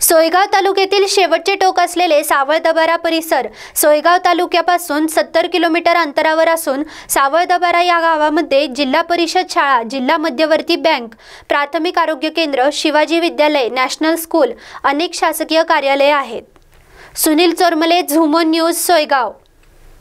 सोयगाव तालुक्यातील शेवटचे टोक असलेले सावळदबारा परिसर सोयगाव तालुक्यापासून सत्तर किलोमीटर अंतरावर असून सावळदबारा या गावामध्ये जिल्हा परिषद शाळा जिल्हा मध्यवर्ती बँक प्राथमिक आरोग्य केंद्र शिवाजी विद्यालय नॅशनल स्कूल अनेक शासकीय कार्यालये आहेत सुनील चोरमले झुमो न्यूज सोयगाव